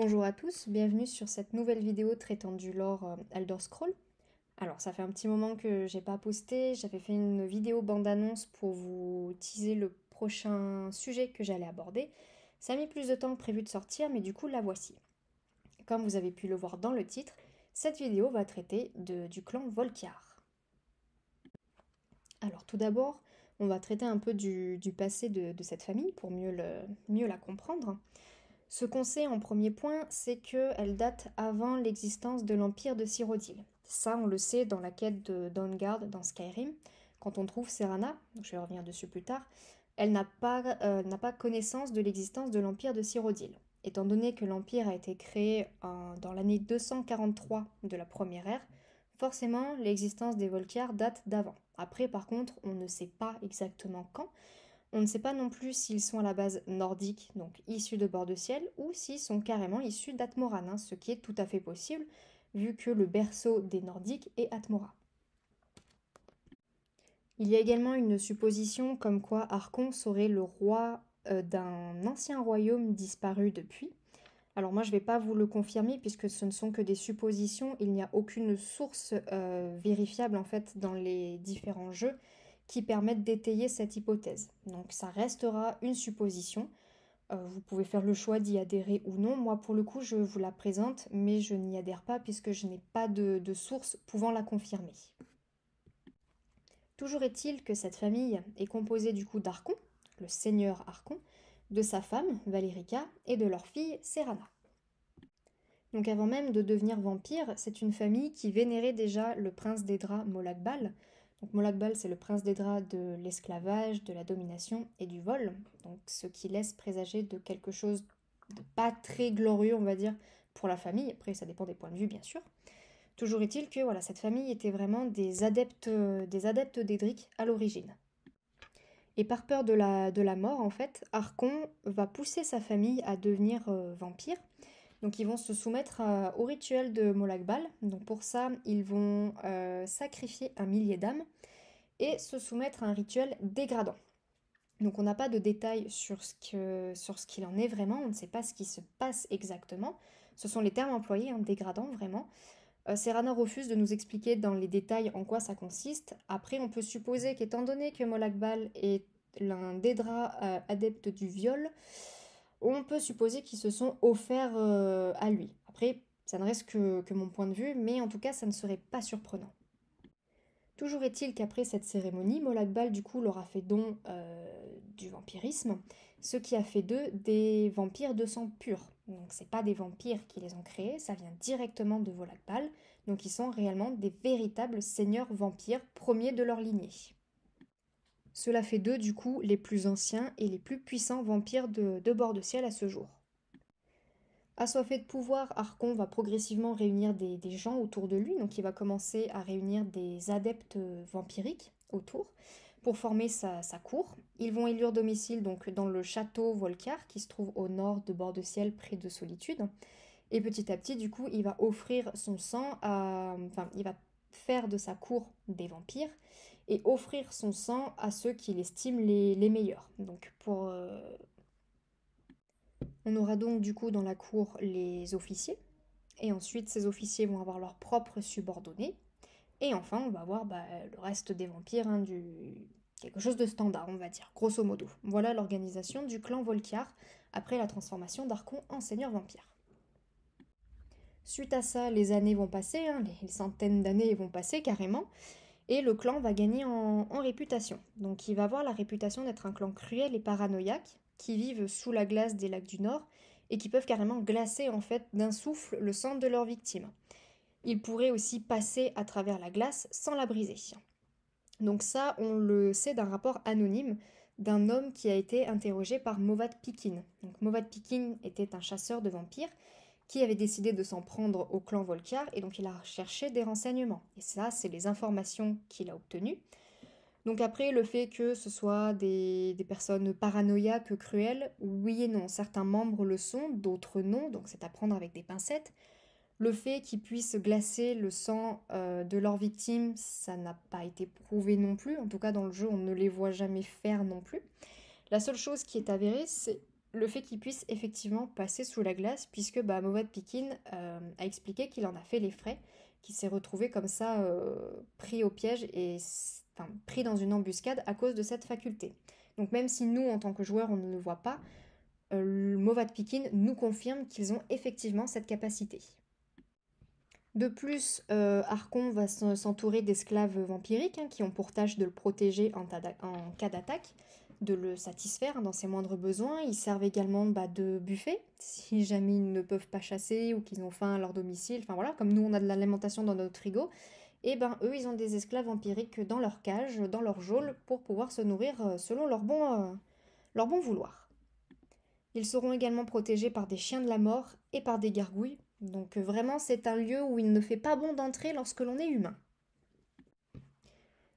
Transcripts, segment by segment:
Bonjour à tous, bienvenue sur cette nouvelle vidéo traitant du lore euh, Elder Scroll. Alors ça fait un petit moment que j'ai pas posté, j'avais fait une vidéo bande-annonce pour vous teaser le prochain sujet que j'allais aborder. Ça a mis plus de temps que prévu de sortir, mais du coup la voici. Comme vous avez pu le voir dans le titre, cette vidéo va traiter de, du clan Volkiar. Alors tout d'abord, on va traiter un peu du, passé de, de, cette famille pour mieux, le, mieux la comprendre. Ce qu'on sait en premier point, c'est qu'elle date avant l'existence de l'Empire de Cyrodiil. Ça, on le sait dans la quête de Dawnguard dans Skyrim. Quand on trouve Serana, je vais revenir dessus plus tard, elle n'a pas, euh, pas connaissance de l'existence de l'Empire de Cyrodiil. Étant donné que l'Empire a été créé euh, dans l'année 243 de la première ère, forcément l'existence des Volcaires date d'avant. Après, par contre, on ne sait pas exactement quand, on ne sait pas non plus s'ils sont à la base nordiques, donc issus de bord de ciel, ou s'ils sont carrément issus d'Atmoran, hein, ce qui est tout à fait possible, vu que le berceau des nordiques est Atmora. Il y a également une supposition comme quoi Archon serait le roi euh, d'un ancien royaume disparu depuis. Alors moi je ne vais pas vous le confirmer puisque ce ne sont que des suppositions, il n'y a aucune source euh, vérifiable en fait dans les différents jeux qui permettent d'étayer cette hypothèse. Donc ça restera une supposition. Euh, vous pouvez faire le choix d'y adhérer ou non. Moi, pour le coup, je vous la présente, mais je n'y adhère pas puisque je n'ai pas de, source pouvant la confirmer. Toujours est-il que cette famille est composée du coup d'Arcon, le seigneur Arcon, de sa femme, Valérica, et de leur fille, Serana. Donc avant même de devenir vampire, c'est une famille qui vénérait déjà le prince des d'Edra Molagbal, donc Molagbal c'est le prince des draps de l'esclavage, de la domination et du vol, donc ce qui laisse présager de quelque chose de pas très glorieux, on va dire, pour la famille. Après, ça dépend des points de vue, bien sûr. Toujours est-il que voilà, cette famille était vraiment des adeptes, euh, des adeptes d'Edric à l'origine. Et par peur de la, mort, en fait, Arcon va pousser sa famille à devenir euh, vampire. Donc ils vont se soumettre euh, au rituel de Molagbal. Donc pour ça, ils vont euh, sacrifier un millier d'âmes et se soumettre à un rituel dégradant. Donc on n'a pas de détails sur ce, qu'il en est vraiment, on ne sait pas ce qui se passe exactement. Ce sont les termes employés, en hein, dégradant vraiment. Euh, refuse de nous expliquer dans les détails en quoi ça consiste. Après, on peut supposer qu'étant donné que Molagbal est l'un des draps euh, adepte du viol, on peut supposer qu'ils se sont offerts euh, à lui. Après, ça ne reste que, mon point de vue, mais en tout cas, ça ne serait pas surprenant. Toujours est-il qu'après cette cérémonie, Molagbal du coup leur a fait don euh, du vampirisme, ce qui a fait d'eux des vampires de sang pur. Donc c'est pas des vampires qui les ont créés, ça vient directement de Volagbal, donc ils sont réellement des véritables seigneurs vampires premiers de leur lignée. Cela fait deux du coup les plus anciens et les plus puissants vampires de, bord de ciel à ce jour. Assoiffé de pouvoir, Archon va progressivement réunir des, gens autour de lui, donc il va commencer à réunir des adeptes vampiriques autour pour former sa, cour. Ils vont élire domicile donc dans le château Volcar qui se trouve au nord de bord de ciel près de Solitude. Et petit à petit, du coup, il va offrir son sang à. Enfin, il va faire de sa cour des vampires et offrir son sang à ceux qu'il estime les, meilleurs. Donc pour, euh, On aura donc du coup dans la cour les officiers, et ensuite ces officiers vont avoir leurs propres subordonnés, et enfin on va avoir bah, le reste des vampires, hein, du... quelque chose de standard on va dire, grosso modo. Voilà l'organisation du clan Volkiar après la transformation d'Arcon en seigneur vampire. Suite à ça, les années vont passer, hein, les centaines d'années vont passer carrément, et le clan va gagner en, réputation. Donc il va avoir la réputation d'être un clan cruel et paranoïaque qui vivent sous la glace des lacs du Nord et qui peuvent carrément glacer en fait d'un souffle le sang de leurs victimes. Ils pourraient aussi passer à travers la glace sans la briser. Donc ça, on le sait d'un rapport anonyme d'un homme qui a été interrogé par Movat Pikin. Donc Movat Pikin était un chasseur de vampires qui avait décidé de s'en prendre au clan Volcar et donc il a cherché des renseignements. Et ça, c'est les informations qu'il a obtenues. Donc après, le fait que ce soit des, personnes paranoïaques, cruelles, oui et non. Certains membres le sont, d'autres non, donc c'est à prendre avec des pincettes. Le fait qu'ils puissent glacer le sang euh, de leurs victimes, ça n'a pas été prouvé non plus. En tout cas, dans le jeu, on ne les voit jamais faire non plus. La seule chose qui est avérée, c'est le fait qu'il puisse effectivement passer sous la glace, puisque bah, Pikin euh, a expliqué qu'il en a fait les frais, qu'il s'est retrouvé comme ça euh, pris au piège et pris dans une embuscade à cause de cette faculté. Donc même si nous, en tant que joueurs, on ne le voit pas, euh, Pikin nous confirme qu'ils ont effectivement cette capacité. De plus, euh, Archon va s'entourer d'esclaves vampiriques hein, qui ont pour tâche de le protéger en cas d'attaque de le satisfaire dans ses moindres besoins. Ils servent également bah, de buffet si jamais ils ne peuvent pas chasser ou qu'ils ont faim à leur domicile. Enfin voilà, comme nous on a de l'alimentation dans notre frigo, et eh ben eux ils ont des esclaves empiriques dans leur cage, dans leur geôle pour pouvoir se nourrir euh, selon leur bon, euh, leur bon vouloir. Ils seront également protégés par des chiens de la mort et par des gargouilles. Donc euh, vraiment c'est un lieu où il ne fait pas bon d'entrer lorsque l'on est humain.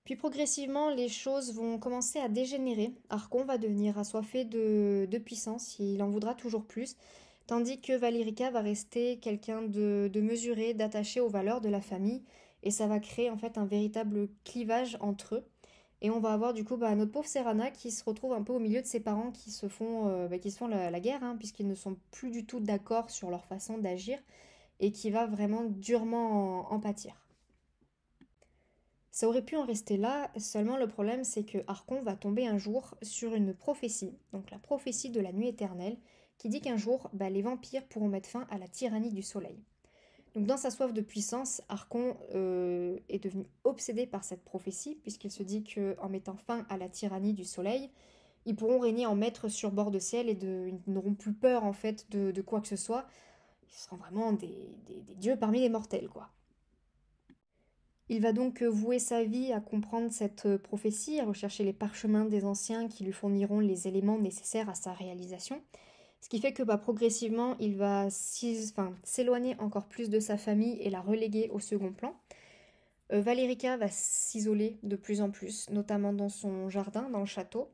Puis progressivement, les choses vont commencer à dégénérer. Arcon va devenir assoiffé de, puissance, il en voudra toujours plus, tandis que Valerica va rester quelqu'un de, mesuré, d'attaché aux valeurs de la famille, et ça va créer en fait un véritable clivage entre eux. Et on va avoir du coup bah, notre pauvre Serrana qui se retrouve un peu au milieu de ses parents qui se font, euh, bah, qui la, guerre, hein, puisqu'ils ne sont plus du tout d'accord sur leur façon d'agir, et qui va vraiment durement en, en pâtir. Ça aurait pu en rester là, seulement le problème c'est que Arcon va tomber un jour sur une prophétie, donc la prophétie de la nuit éternelle, qui dit qu'un jour, bah, les vampires pourront mettre fin à la tyrannie du soleil. Donc dans sa soif de puissance, Archon euh, est devenu obsédé par cette prophétie, puisqu'il se dit qu'en mettant fin à la tyrannie du soleil, ils pourront régner en maître sur bord de ciel et ils n'auront plus peur en fait de, quoi que ce soit. Ils seront vraiment des dieux parmi les mortels, quoi. Il va donc euh, vouer sa vie à comprendre cette euh, prophétie, à rechercher les parchemins des anciens qui lui fourniront les éléments nécessaires à sa réalisation. Ce qui fait que bah, progressivement, il va s'éloigner encore plus de sa famille et la reléguer au second plan. valerica euh, Valérica va s'isoler de plus en plus, notamment dans son jardin, dans le château.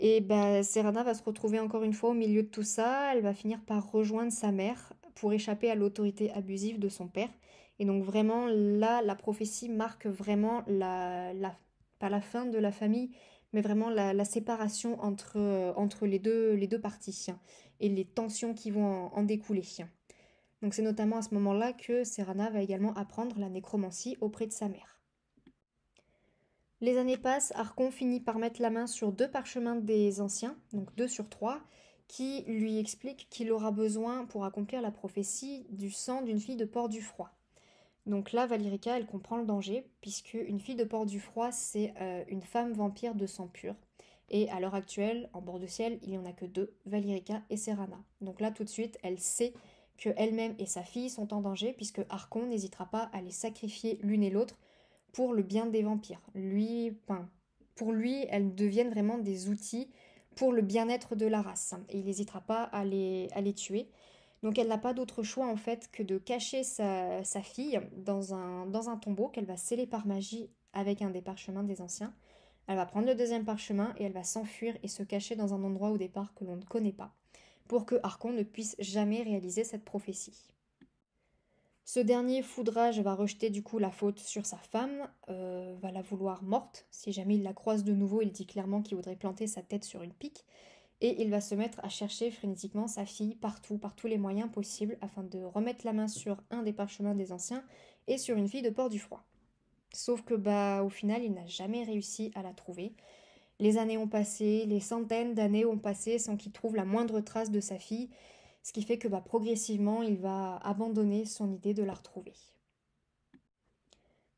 Et bah, va se retrouver encore une fois au milieu de tout ça. Elle va finir par rejoindre sa mère pour échapper à l'autorité abusive de son père et donc vraiment là, la prophétie marque vraiment la, pas la fin de la famille, mais vraiment la, séparation euh, entre, les, deux, les parties et les tensions qui vont en, en découler. Donc c'est notamment à ce moment-là que Serana va également apprendre la nécromancie auprès de sa mère. Les années passent, Archon finit par mettre la main sur deux parchemins des anciens, donc deux sur trois, qui lui expliquent qu'il aura besoin pour accomplir la prophétie du sang d'une fille de Port du Froid. Donc là, Valérica, elle comprend le danger, puisque une fille de Port du Froid, c'est euh, une femme vampire de sang pur. Et à l'heure actuelle, en bord de ciel, il n'y en a que deux, Valérica et Serana. Donc là, tout de suite, elle sait que elle-même et sa fille sont en danger, puisque Arcon n'hésitera pas à les sacrifier l'une et l'autre pour le bien des vampires. Lui, pour lui, elles deviennent vraiment des outils pour le bien-être de la race. Et il n'hésitera pas à les tuer. Donc elle n'a pas d'autre choix en fait que de cacher sa, fille dans un, dans un tombeau qu'elle va sceller par magie avec un des parchemins des anciens. Elle va prendre le deuxième parchemin et elle va s'enfuir et se cacher dans un endroit au départ que l'on ne connaît pas, pour que Archon ne puisse jamais réaliser cette prophétie. Ce dernier foudrage va rejeter du coup la faute sur sa femme, euh, va la vouloir morte, si jamais il la croise de nouveau, il dit clairement qu'il voudrait planter sa tête sur une pique, et il va se mettre à chercher frénétiquement sa fille partout, par tous les moyens possibles, afin de remettre la main sur un des parchemins des anciens et sur une fille de Port-du-Froid. Sauf que bah au final il n'a jamais réussi à la trouver. Les années ont passé, les centaines d'années ont passé sans qu'il trouve la moindre trace de sa fille, ce qui fait que bah, progressivement il va abandonner son idée de la retrouver.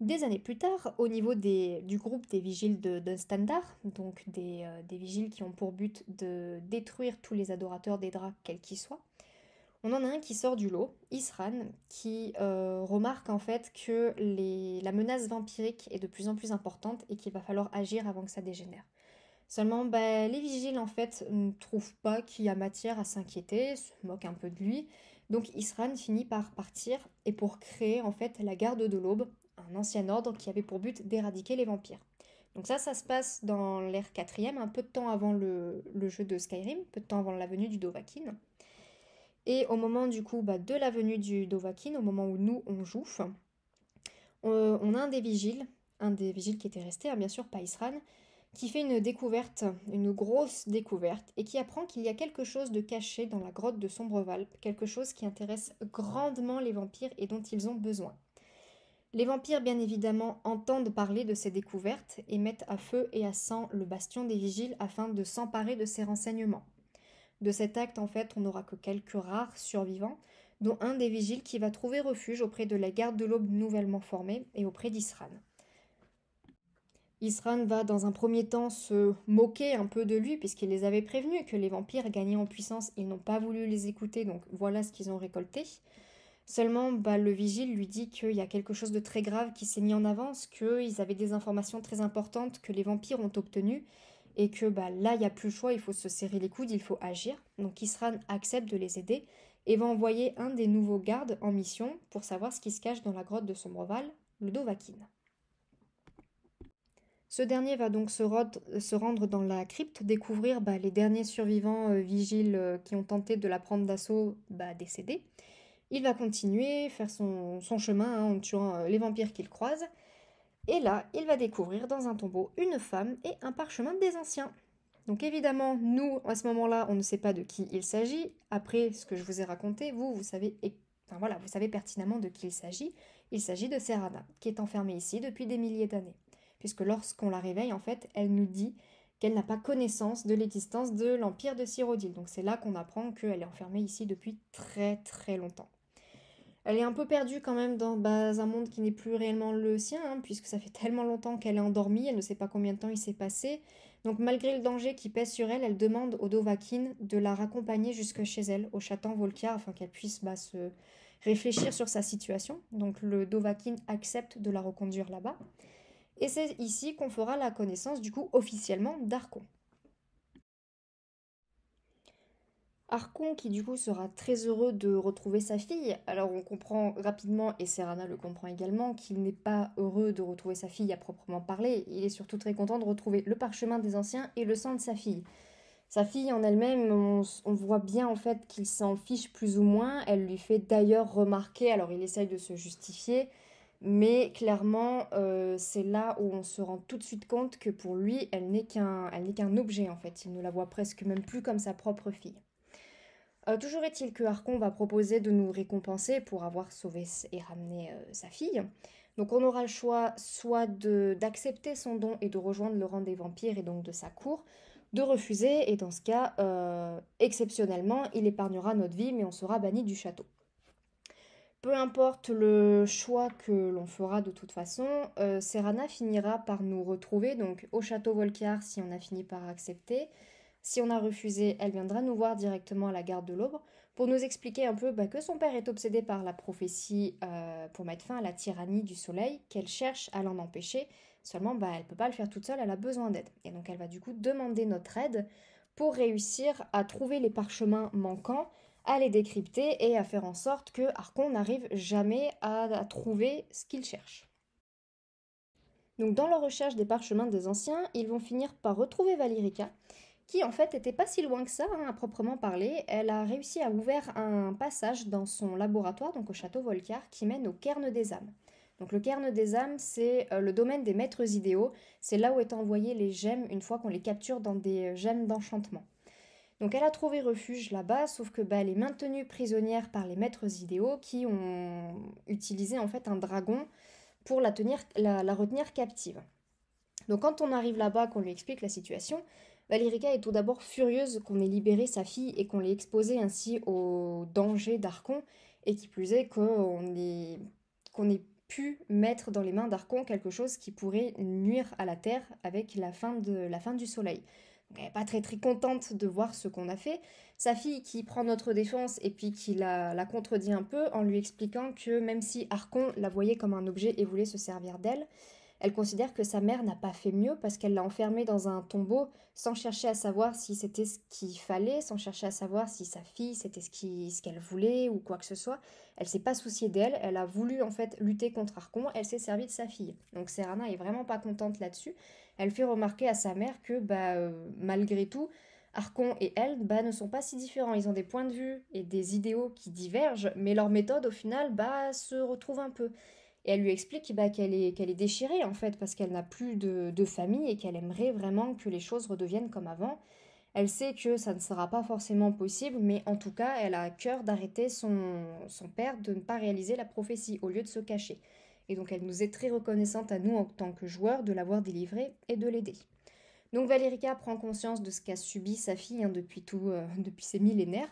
Des années plus tard, au niveau du groupe des vigiles de, Standard, donc euh, des, vigiles qui ont pour but de détruire tous les adorateurs des draps quels qu'ils soient, on en a un qui sort du lot, Isran, qui euh, remarque en fait que la menace vampirique est de plus en plus importante et qu'il va falloir agir avant que ça dégénère. Seulement, bah, les vigiles en fait ne trouvent pas qu'il y a matière à s'inquiéter, se moquent un peu de lui. Donc Isran finit par partir et pour créer en fait la garde de l'aube un ancien ordre qui avait pour but d'éradiquer les vampires. Donc ça, ça se passe dans l'ère quatrième, un peu de temps avant le, jeu de Skyrim, peu de temps avant la venue du Dovahkiin. Et au moment du coup bah, de la venue du Dovahkiin, au moment où nous on joue, euh, on, a un des vigiles, un des vigiles qui était resté, à hein, bien sûr Paisran, qui fait une découverte, une grosse découverte, et qui apprend qu'il y a quelque chose de caché dans la grotte de Sombrevalp, quelque chose qui intéresse grandement les vampires et dont ils ont besoin. Les vampires, bien évidemment, entendent parler de ces découvertes et mettent à feu et à sang le bastion des vigiles afin de s'emparer de ces renseignements. De cet acte, en fait, on n'aura que quelques rares survivants, dont un des vigiles qui va trouver refuge auprès de la garde de l'aube nouvellement formée et auprès d'Isran. Isran va dans un premier temps se moquer un peu de lui puisqu'il les avait prévenus que les vampires gagnaient en puissance, ils n'ont pas voulu les écouter, donc voilà ce qu'ils ont récolté. Seulement, bah, le vigile lui dit qu'il y a quelque chose de très grave qui s'est mis en avance, qu'ils avaient des informations très importantes que les vampires ont obtenues, et que bah, là, il n'y a plus le choix, il faut se serrer les coudes, il faut agir. Donc Kisran accepte de les aider et va envoyer un des nouveaux gardes en mission pour savoir ce qui se cache dans la grotte de Sombreval, le Dovakin. Ce dernier va donc se, rendre dans la crypte, découvrir bah, les derniers survivants euh, vigiles euh, qui ont tenté de la prendre d'assaut bah, décédés, il va continuer, faire son, chemin hein, en tuant euh, les vampires qu'il croise. Et là, il va découvrir dans un tombeau une femme et un parchemin des anciens. Donc évidemment, nous, à ce moment-là, on ne sait pas de qui il s'agit. Après ce que je vous ai raconté, vous, vous savez, enfin, voilà, vous savez pertinemment de qui il s'agit. Il s'agit de Serana, qui est enfermée ici depuis des milliers d'années. Puisque lorsqu'on la réveille, en fait, elle nous dit qu'elle n'a pas connaissance de l'existence de l'empire de Cyrodiil. Donc c'est là qu'on apprend qu'elle est enfermée ici depuis très très longtemps. Elle est un peu perdue quand même dans bah, un monde qui n'est plus réellement le sien, hein, puisque ça fait tellement longtemps qu'elle est endormie, elle ne sait pas combien de temps il s'est passé. Donc malgré le danger qui pèse sur elle, elle demande au Dovakin de la raccompagner jusque chez elle, au château Volkia, afin qu'elle puisse bah, se réfléchir sur sa situation. Donc le Dovakin accepte de la reconduire là-bas. Et c'est ici qu'on fera la connaissance du coup officiellement d'Arcon. Arcon qui du coup sera très heureux de retrouver sa fille. Alors on comprend rapidement, et Serana le comprend également, qu'il n'est pas heureux de retrouver sa fille à proprement parler. Il est surtout très content de retrouver le parchemin des anciens et le sang de sa fille. Sa fille en elle-même, on, voit bien en fait qu'il s'en fiche plus ou moins. Elle lui fait d'ailleurs remarquer, alors il essaye de se justifier, mais clairement euh, c'est là où on se rend tout de suite compte que pour lui, elle n'est qu'un objet en fait. Il ne la voit presque même plus comme sa propre fille. Euh, toujours est-il que Harkon va proposer de nous récompenser pour avoir sauvé et ramené euh, sa fille. Donc on aura le choix soit d'accepter son don et de rejoindre le rang des vampires et donc de sa cour, de refuser et dans ce cas, euh, exceptionnellement, il épargnera notre vie mais on sera banni du château. Peu importe le choix que l'on fera de toute façon, Serana finira par nous retrouver donc au château Volcar si on a fini par accepter, si on a refusé, elle viendra nous voir directement à la garde de l'aube pour nous expliquer un peu bah, que son père est obsédé par la prophétie euh, pour mettre fin à la tyrannie du soleil, qu'elle cherche à l'en empêcher, seulement bah, elle ne peut pas le faire toute seule, elle a besoin d'aide. Et donc elle va du coup demander notre aide pour réussir à trouver les parchemins manquants, à les décrypter et à faire en sorte que Archon n'arrive jamais à, trouver ce qu'il cherche. Donc dans leur recherche des parchemins des anciens, ils vont finir par retrouver Valyrica qui en fait était pas si loin que ça hein, à proprement parler. Elle a réussi à ouvrir un passage dans son laboratoire, donc au château Volcar, qui mène au cairn des âmes. Donc le cairn des âmes, c'est euh, le domaine des maîtres idéaux, c'est là où est envoyé les gemmes une fois qu'on les capture dans des euh, gemmes d'enchantement. Donc elle a trouvé refuge là-bas, sauf que bah, elle est maintenue prisonnière par les maîtres idéaux qui ont utilisé en fait un dragon pour la, tenir, la retenir captive. Donc quand on arrive là-bas, qu'on lui explique la situation, Valérica est tout d'abord furieuse qu'on ait libéré sa fille et qu'on l'ait exposée ainsi au danger d'Arcon, et qui plus est qu'on ait, ait pu mettre dans les mains d'Arcon quelque chose qui pourrait nuire à la Terre avec la fin, de, la fin du Soleil. elle n'est pas très très contente de voir ce qu'on a fait. Sa fille qui prend notre défense et puis qui la, la contredit un peu en lui expliquant que même si Arcon la voyait comme un objet et voulait se servir d'elle, elle considère que sa mère n'a pas fait mieux parce qu'elle l'a enfermée dans un tombeau sans chercher à savoir si c'était ce qu'il fallait, sans chercher à savoir si sa fille c'était ce qu'elle voulait ou quoi que ce soit. Elle s'est pas souciée d'elle, elle a voulu en fait lutter contre Arcon, elle s'est servie de sa fille. Donc Serana est vraiment pas contente là-dessus. Elle fait remarquer à sa mère que bah, euh, malgré tout, Arcon et elle bah, ne sont pas si différents. Ils ont des points de vue et des idéaux qui divergent, mais leur méthode au final, bah, se retrouve un peu. Et elle lui explique bah, qu'elle est, déchirée en fait parce qu'elle n'a plus de, famille et qu'elle aimerait vraiment que les choses redeviennent comme avant. Elle sait que ça ne sera pas forcément possible, mais en tout cas, elle a à cœur d'arrêter son, père de ne pas réaliser la prophétie au lieu de se cacher. Et donc elle nous est très reconnaissante à nous en tant que joueurs de l'avoir délivrée et de l'aider. Donc Valérica prend conscience de ce qu'a subi sa fille hein, depuis, tout, euh, depuis ses millénaires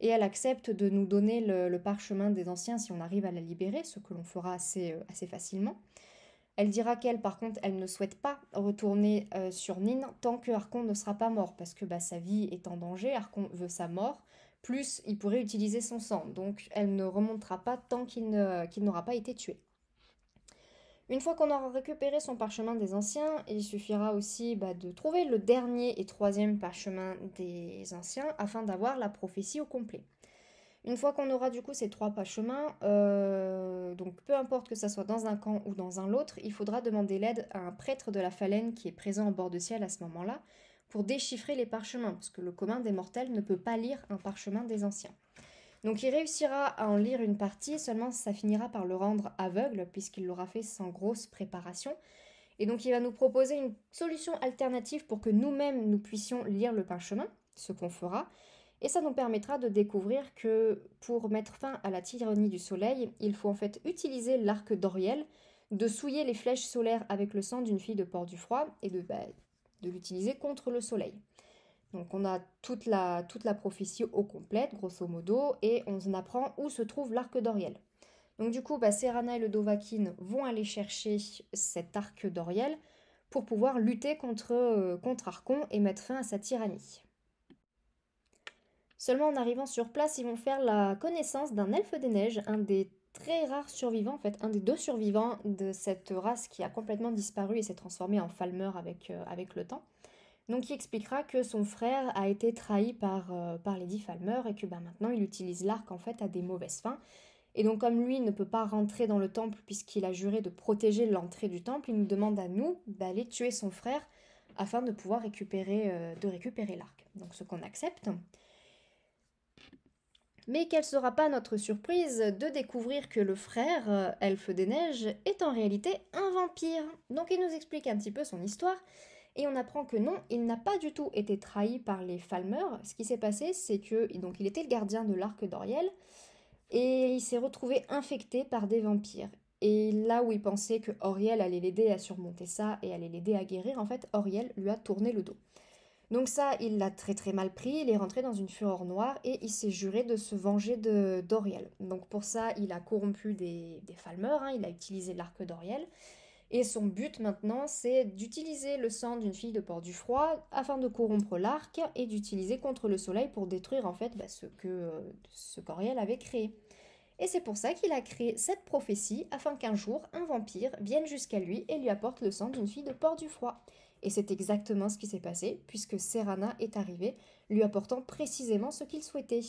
et elle accepte de nous donner le, parchemin des anciens si on arrive à la libérer, ce que l'on fera assez, euh, assez facilement. Elle dira qu'elle, par contre, elle ne souhaite pas retourner euh, sur nîmes tant que ne sera pas mort, parce que bah, sa vie est en danger, Arcon veut sa mort, plus il pourrait utiliser son sang, donc elle ne remontera pas tant qu'il n'aura pas été tué. Une fois qu'on aura récupéré son parchemin des anciens, il suffira aussi bah, de trouver le dernier et troisième parchemin des anciens afin d'avoir la prophétie au complet. Une fois qu'on aura du coup ces trois parchemins, euh, donc peu importe que ça soit dans un camp ou dans un l'autre, il faudra demander l'aide à un prêtre de la Phalène qui est présent au bord de ciel à ce moment-là pour déchiffrer les parchemins, parce que le commun des mortels ne peut pas lire un parchemin des anciens. Donc il réussira à en lire une partie, seulement ça finira par le rendre aveugle puisqu'il l'aura fait sans grosse préparation. Et donc il va nous proposer une solution alternative pour que nous-mêmes nous puissions lire le parchemin, ce qu'on fera. Et ça nous permettra de découvrir que pour mettre fin à la tyrannie du soleil, il faut en fait utiliser l'arc d'Oriel, de souiller les flèches solaires avec le sang d'une fille de Port-du-Froid et de, bah, de l'utiliser contre le soleil. Donc on a toute la, toute la prophétie au complète, grosso modo, et on apprend où se trouve l'arc d'Oriel. Donc du coup, bah, Serana et le Dovakin vont aller chercher cet arc d'Oriel pour pouvoir lutter contre, euh, Archon contre Arcon et mettre fin à sa tyrannie. Seulement en arrivant sur place, ils vont faire la connaissance d'un elfe des neiges, un des très rares survivants, en fait, un des deux survivants de cette race qui a complètement disparu et s'est transformé en Falmer avec, euh, avec le temps donc il expliquera que son frère a été trahi par, euh, par Lady Falmer et que bah, maintenant il utilise l'arc en fait à des mauvaises fins. Et donc comme lui ne peut pas rentrer dans le temple puisqu'il a juré de protéger l'entrée du temple, il nous demande à nous d'aller tuer son frère afin de pouvoir récupérer, euh, de récupérer l'arc. Donc ce qu'on accepte. Mais quelle sera pas notre surprise de découvrir que le frère, euh, elfe des neiges, est en réalité un vampire. Donc il nous explique un petit peu son histoire et on apprend que non, il n'a pas du tout été trahi par les Falmer. Ce qui s'est passé, c'est que donc il était le gardien de l'arc d'Oriel et il s'est retrouvé infecté par des vampires. Et là où il pensait que Oriel allait l'aider à surmonter ça et allait l'aider à guérir, en fait, Oriel lui a tourné le dos. Donc ça, il l'a très très mal pris, il est rentré dans une fureur noire et il s'est juré de se venger d'Oriel. Donc pour ça, il a corrompu des, des hein, il a utilisé l'arc d'Oriel, et son but maintenant, c'est d'utiliser le sang d'une fille de Port-du-Froid afin de corrompre l'arc et d'utiliser contre le soleil pour détruire en fait bah, ce que ce Coriel avait créé. Et c'est pour ça qu'il a créé cette prophétie afin qu'un jour un vampire vienne jusqu'à lui et lui apporte le sang d'une fille de Port-du-Froid. Et c'est exactement ce qui s'est passé puisque Serana est arrivée, lui apportant précisément ce qu'il souhaitait.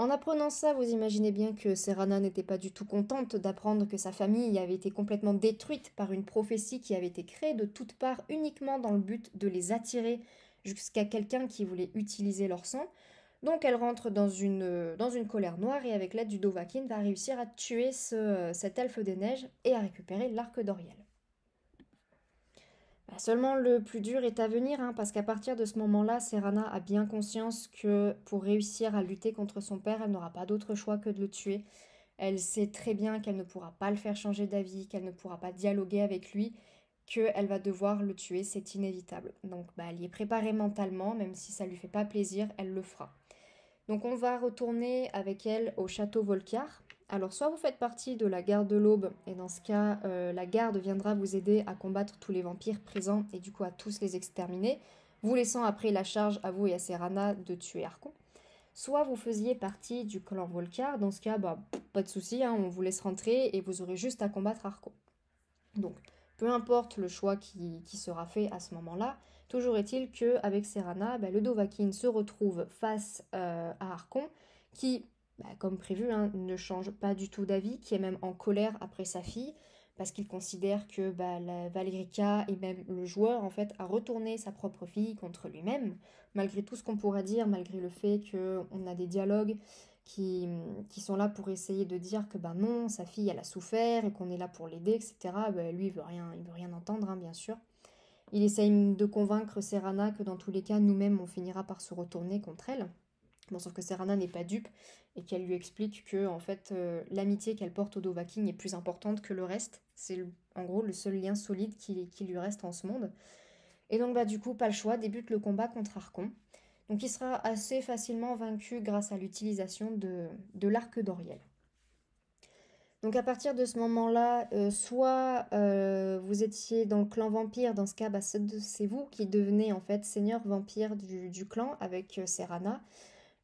En apprenant ça, vous imaginez bien que Serrana n'était pas du tout contente d'apprendre que sa famille avait été complètement détruite par une prophétie qui avait été créée de toutes parts uniquement dans le but de les attirer jusqu'à quelqu'un qui voulait utiliser leur sang. Donc elle rentre dans une, euh, dans une colère noire et avec l'aide du Dovakin va réussir à tuer ce, euh, cet elfe des neiges et à récupérer l'arc d'Oriel. Bah, seulement le plus dur est à venir, hein, parce qu'à partir de ce moment-là, Serana a bien conscience que pour réussir à lutter contre son père, elle n'aura pas d'autre choix que de le tuer. Elle sait très bien qu'elle ne pourra pas le faire changer d'avis, qu'elle ne pourra pas dialoguer avec lui, qu'elle va devoir le tuer, c'est inévitable. Donc bah, elle y est préparée mentalement, même si ça lui fait pas plaisir, elle le fera. Donc on va retourner avec elle au château Volcar, alors soit vous faites partie de la garde de l'aube, et dans ce cas, euh, la garde viendra vous aider à combattre tous les vampires présents et du coup à tous les exterminer, vous laissant après la charge à vous et à Serana de tuer Archon. Soit vous faisiez partie du clan Volcar, dans ce cas, bah, pas de souci, hein, on vous laisse rentrer et vous aurez juste à combattre Archon. Donc, peu importe le choix qui, sera fait à ce moment-là, toujours est-il qu'avec Serana, bah, le Dovahkiin se retrouve face euh, à Arcon, qui bah, comme prévu, hein, ne change pas du tout d'avis, qui est même en colère après sa fille, parce qu'il considère que bah, Valerica et même le joueur en fait a retourné sa propre fille contre lui-même, malgré tout ce qu'on pourra dire, malgré le fait qu'on a des dialogues qui, sont là pour essayer de dire que bah non, sa fille elle a souffert et qu'on est là pour l'aider, etc. Bah, lui il veut rien, il veut rien entendre hein, bien sûr. Il essaye de convaincre Serana que dans tous les cas nous-mêmes on finira par se retourner contre elle sauf que Serana n'est pas dupe et qu'elle lui explique que en fait euh, l'amitié qu'elle porte au Dovahkiin est plus importante que le reste. C'est en gros le seul lien solide qui, lui reste en ce monde. Et donc bah du coup pas le choix, débute le combat contre Archon. Donc il sera assez facilement vaincu grâce à l'utilisation de, l'arc d'Oriel. Donc à partir de ce moment-là, euh, soit euh, vous étiez dans le clan vampire, dans ce cas, bah, c'est vous qui devenez en fait seigneur vampire du, du clan avec Serana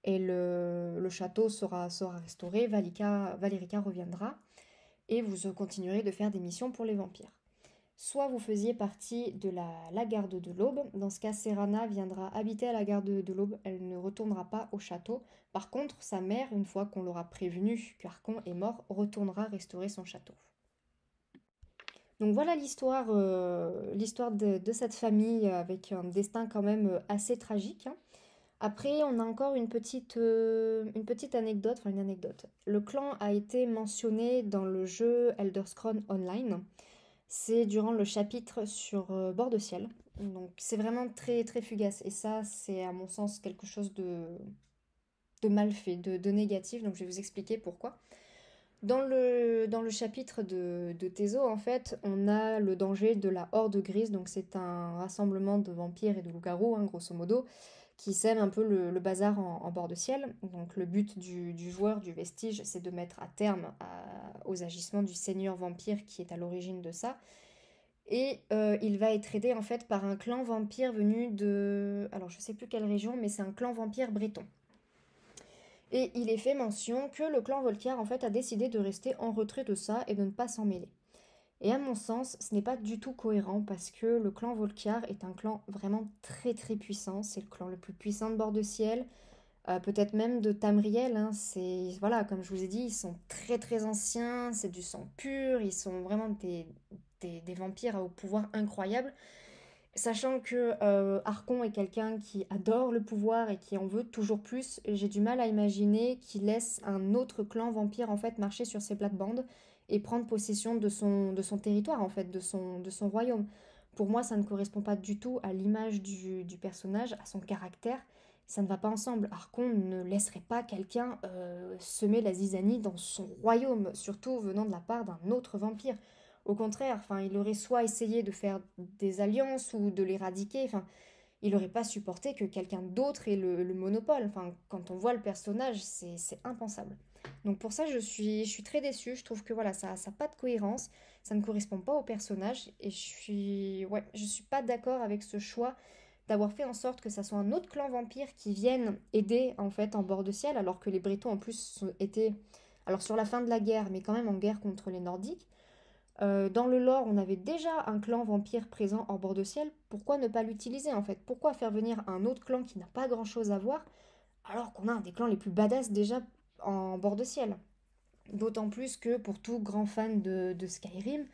et le, château sera, restauré, Valerica reviendra et vous continuerez de faire des missions pour les vampires. Soit vous faisiez partie de la, garde de l'aube, dans ce cas Serana viendra habiter à la garde de l'aube, elle ne retournera pas au château. Par contre, sa mère, une fois qu'on l'aura prévenue qu'Arcon est mort, retournera restaurer son château. Donc voilà l'histoire, euh, de, cette famille avec un destin quand même euh, assez tragique. Hein. Après, on a encore une petite, euh, une petite anecdote, enfin une anecdote. Le clan a été mentionné dans le jeu Elder Scrolls Online. C'est durant le chapitre sur euh, Bord de Ciel. Donc c'est vraiment très très fugace. Et ça, c'est à mon sens quelque chose de, de mal fait, de, négatif. Donc je vais vous expliquer pourquoi. Dans le, dans le chapitre de, de Tezo, en fait, on a le danger de la Horde Grise. Donc c'est un rassemblement de vampires et de loups-garous, hein, grosso modo qui sème un peu le, bazar en, bord de ciel. Donc le but du, joueur, du vestige, c'est de mettre à terme aux agissements du seigneur vampire qui est à l'origine de ça. Et euh, il va être aidé en fait par un clan vampire venu de... Alors je sais plus quelle région, mais c'est un clan vampire breton. Et il est fait mention que le clan Volcar en fait a décidé de rester en retrait de ça et de ne pas s'en mêler. Et à mon sens, ce n'est pas du tout cohérent parce que le clan Volcar est un clan vraiment très très puissant. C'est le clan le plus puissant de bord de ciel, euh, peut-être même de Tamriel. Hein. C'est voilà, comme je vous ai dit, ils sont très très anciens, c'est du sang pur, ils sont vraiment des, des, des vampires au pouvoir incroyable. Sachant que euh, est quelqu'un qui adore le pouvoir et qui en veut toujours plus, j'ai du mal à imaginer qu'il laisse un autre clan vampire en fait marcher sur ses plates-bandes et prendre possession de son, de son territoire, en fait, de son, de son royaume. Pour moi, ça ne correspond pas du tout à l'image du, personnage, à son caractère. Ça ne va pas ensemble. Arcon ne laisserait pas quelqu'un euh, semer la zizanie dans son royaume, surtout venant de la part d'un autre vampire. Au contraire, enfin, il aurait soit essayé de faire des alliances ou de l'éradiquer. Enfin, il n'aurait pas supporté que quelqu'un d'autre ait le, le monopole. Enfin, quand on voit le personnage, c'est impensable. Donc pour ça, je suis, je suis très déçue. Je trouve que voilà, ça n'a pas de cohérence, ça ne correspond pas au personnage. Et je suis, ouais, je suis pas d'accord avec ce choix d'avoir fait en sorte que ça soit un autre clan vampire qui vienne aider en fait en bord de ciel, alors que les Bretons en plus étaient, alors sur la fin de la guerre, mais quand même en guerre contre les Nordiques. Euh, dans le lore, on avait déjà un clan vampire présent en bord de ciel. Pourquoi ne pas l'utiliser en fait Pourquoi faire venir un autre clan qui n'a pas grand chose à voir alors qu'on a un des clans les plus badass déjà en bord de ciel. D'autant plus que pour tout grand fan de, Skyrim,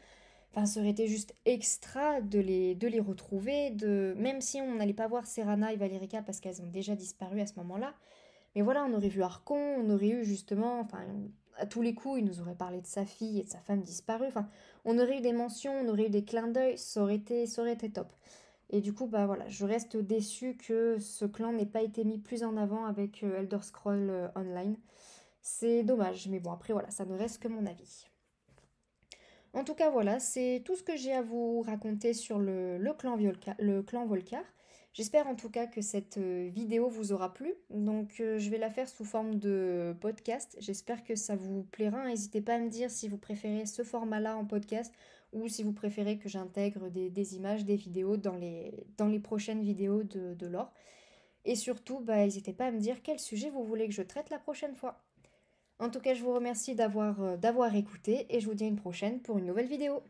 Enfin, ça aurait été juste extra de les, de les retrouver, de même si on n'allait pas voir Serana et Valerica parce qu'elles ont déjà disparu à ce moment-là. Mais voilà, on aurait vu Arcon, on aurait eu justement, enfin, à tous les coups, il nous aurait parlé de sa fille et de sa femme disparue. Enfin, on aurait eu des mentions, on aurait eu des clins d'œil, ça aurait été, ça aurait été top. Et du coup, bah voilà, je reste déçue que ce clan n'ait pas été mis plus en avant avec euh, Elder Scrolls euh, Online. C'est dommage, mais bon, après, voilà, ça ne reste que mon avis. En tout cas, voilà, c'est tout ce que j'ai à vous raconter sur le, clan, Volcar. J'espère en tout cas que cette euh, vidéo vous aura plu. Donc, euh, je vais la faire sous forme de podcast. J'espère que ça vous plaira. N'hésitez pas à me dire si vous préférez ce format-là en podcast ou si vous préférez que j'intègre des, images, des vidéos dans les, dans les prochaines vidéos de, de l'or. Et surtout, bah, n'hésitez pas à me dire quel sujet vous voulez que je traite la prochaine fois. En tout cas, je vous remercie euh, d'avoir écouté et je vous dis à une prochaine pour une nouvelle vidéo.